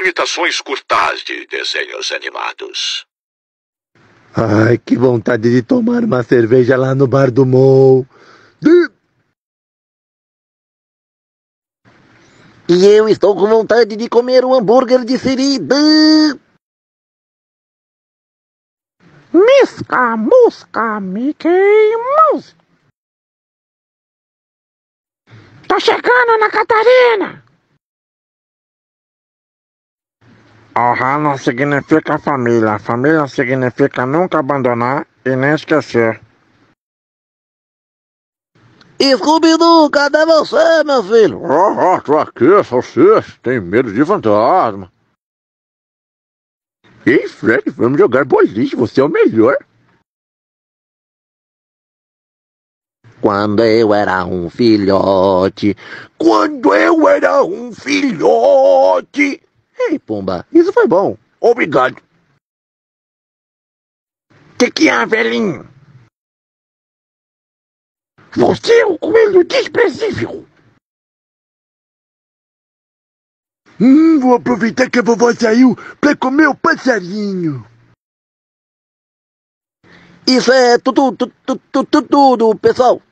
imitações curtas de desenhos animados. Ai, que vontade de tomar uma cerveja lá no bar do Mou. De... E eu estou com vontade de comer um hambúrguer de siri. Misca, musca, Mickey Mouse. Tô tá chegando na Catarina. Ohana significa família. Família significa nunca abandonar e nem esquecer. Scooby-Doo, cadê né, você, meu filho? Ah, ah, tô aqui, salsicha. Tem medo de fantasma. Ei, Fred, vamos jogar boliche. Você é o melhor. Quando eu era um filhote. Quando eu era um filhote. Ei, Pumba, isso foi bom. Obrigado. Que que é, velhinho? Você é o coelho desprezível. Hum, vou aproveitar que a vovó saiu pra comer o passarinho. Isso é tudo, tudo, tudo, tudo, tudo pessoal.